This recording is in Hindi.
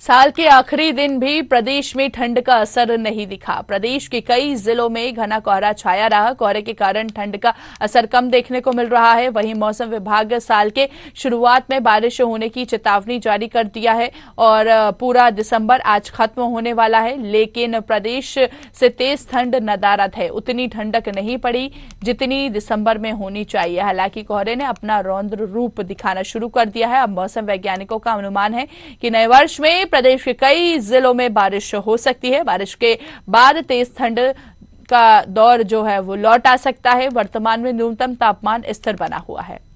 साल के आखिरी दिन भी प्रदेश में ठंड का असर नहीं दिखा प्रदेश के कई जिलों में घना कोहरा छाया रहा कोहरे के कारण ठंड का असर कम देखने को मिल रहा है वहीं मौसम विभाग साल के शुरुआत में बारिश होने की चेतावनी जारी कर दिया है और पूरा दिसंबर आज खत्म होने वाला है लेकिन प्रदेश से तेज ठंड नदारत है उतनी ठंडक नहीं पड़ी जितनी दिसंबर में होनी चाहिए हालांकि कोहरे ने अपना रौंद्र रूप दिखाना शुरू कर दिया है अब मौसम वैज्ञानिकों का अनुमान है कि नए वर्ष में प्रदेश के कई जिलों में बारिश हो सकती है बारिश के बाद तेज ठंड का दौर जो है वो लौट आ सकता है वर्तमान में न्यूनतम तापमान स्थिर बना हुआ है